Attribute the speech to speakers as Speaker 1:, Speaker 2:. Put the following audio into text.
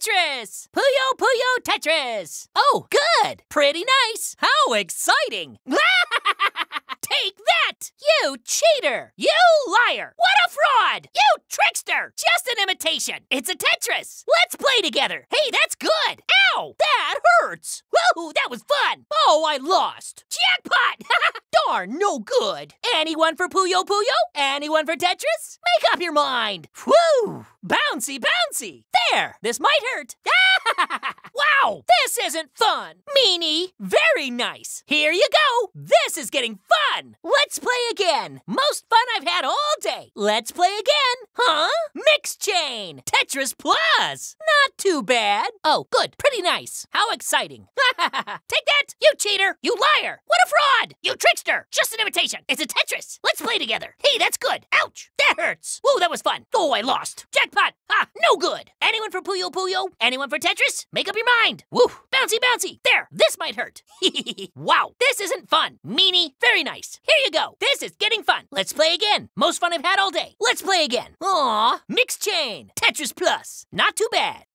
Speaker 1: Tetris! Puyo Puyo Tetris! Oh, good! Pretty nice! How exciting! Take that! You cheater! You liar! What a fraud! You trickster! Just an imitation! It's a Tetris! Let's play together! Hey, that's good! Ow! That hurts! Whoa, that was fun! Oh, I lost! Jackpot! Darn, no good. Anyone for Puyo Puyo? Anyone for Tetris? Make up your mind. Whew! Bouncy, bouncy. There, this might hurt. wow, this isn't fun. Meanie, very nice. Here you go. This is getting fun. Let's play again. Most fun I've had all day. Let's play again. Huh? Mix chain. Tetris Plus not too bad. Oh, good. Pretty nice. How exciting. Take that! You cheater! You liar! What a fraud! You trickster! Just an imitation. It's a Tetris. Let's play together. Hey, that's good. Ouch! That hurts. Whoa, that was fun. Oh, I lost. Jackpot! Ah, no good. Anyone for Puyo Puyo? Anyone for Tetris? Make up your mind. Woo! Bouncy, bouncy. There, this might hurt. wow, this isn't fun. Meanie, very nice. Here you go. This is getting fun. Let's play again. Most fun I've had all day. Let's play again. Aw, mixed chain. Tetris Plus. Not too bad.